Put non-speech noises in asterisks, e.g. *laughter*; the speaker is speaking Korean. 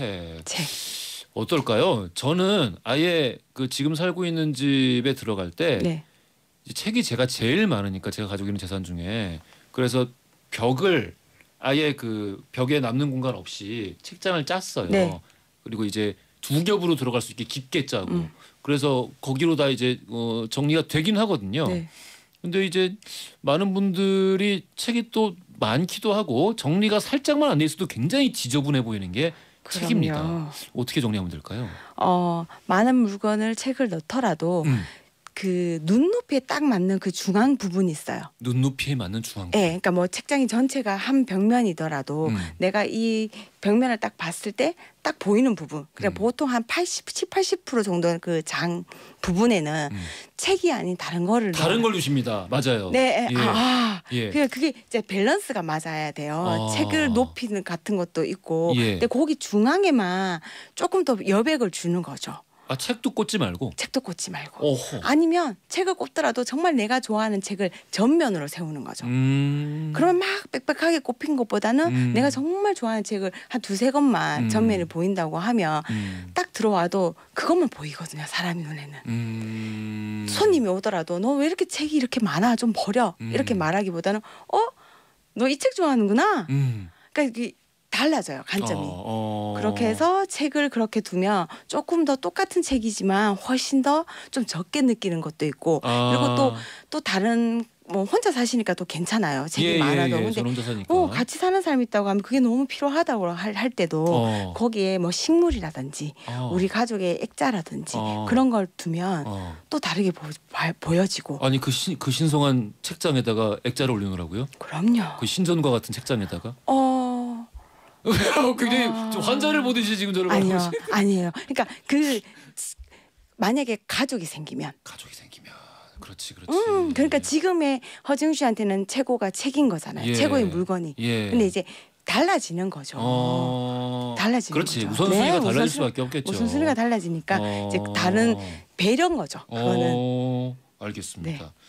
책. 예. 책. 어떨까요? 저는 아예 그 지금 살고 있는 집에 들어갈 때 네. 책이 제가 제일 많으니까 제가 가지고 있는 재산 중에 그래서 벽을 아예 그 벽에 남는 공간 없이 책장을 짰어요. 네. 그리고 이제 두 겹으로 들어갈 수 있게 깊게 짜고 음. 그래서 거기로 다 이제 어 정리가 되긴 하거든요. 네. 근데 이제 많은 분들이 책이 또 많기도 하고 정리가 살짝만 안 돼 있어도 굉장히 지저분해 보이는 게 책입니다. 어떻게 정리하면 될까요? 어, 많은 물건을 책을 넣더라도 음. 그 눈높이에 딱 맞는 그 중앙 부분이 있어요. 눈높이에 맞는 중앙. 네, 그러니까 뭐 책장이 전체가 한 벽면이더라도 음. 내가 이 벽면을 딱 봤을 때 딱 보이는 부분. 그냥 음. 보통 한 80, 10, 80% 정도는 그 장 부분에는 음. 책이 아닌 다른 거를 다른 걸 주십니다. 맞아요. 네, 예. 예. 아, 아, 예. 그 그게 이제 밸런스가 맞아야 돼요. 아. 책을 높이는 같은 것도 있고, 예. 근데 거기 중앙에만 조금 더 여백을 주는 거죠. 아 책도 꽂지 말고. 책도 꽂지 말고. 어허. 아니면 책을 꽂더라도 정말 내가 좋아하는 책을 전면으로 세우는 거죠. 음... 그러면 막 빽빽하게 꼽힌 것보다는 음... 내가 정말 좋아하는 책을 한 두세 권만 음... 전면을 보인다고 하면 음. 딱 들어와도 그것만 보이거든요. 사람 눈에는. 음. 손님이 오더라도 너 왜 이렇게 책이 이렇게 많아 좀 버려 이렇게 음. 말하기보다는 어? 너 이 책 좋아하는구나. 그러니까 달라져요 관점이. 어, 어. 그렇게 해서 책을 그렇게 두면 조금 더 똑같은 책이지만 훨씬 더 좀 적게 느끼는 것도 있고 아. 그리고 또또 또 다른 뭐 혼자 사시니까 또 괜찮아요. 책이 예, 예 많아도. 예, 예. 근데 어, 같이 사는 사람 있다고 하면 그게 너무 필요하다고 할, 할 때도 어. 거기에 뭐 식물이라든지 어. 우리 가족의 액자라든지 어. 그런 걸 두면 어. 또 다르게 보, 여지고 아니 그, 신, 그 신성한 책장에다가 액자를 올리느라고요? 그럼요. 그 신전과 같은 책장에다가? 어, 왜요? 아. 굉장히 어... 환자를 보듯이 지금 저를 아니요, 보시 *laughs* 아니에요. 그러니까 그 만약에 가족이 생기면 가족이 생기면 그렇지 그렇지. 음, 그러니까 예. 지금의 허지 씨한테는 최고가 책인 거잖아요. 예. 최고의 물건이. 예. 근데 이제 달라지는 거죠. 어... 달라지는 그렇지. 거죠. 우선순위가 네, 달라질 우선순... 수밖에 없겠죠. 우선순위가 달라지니까 어... 이제 다른 배려인 거죠. 그거는. 어... 알겠습니다. 네.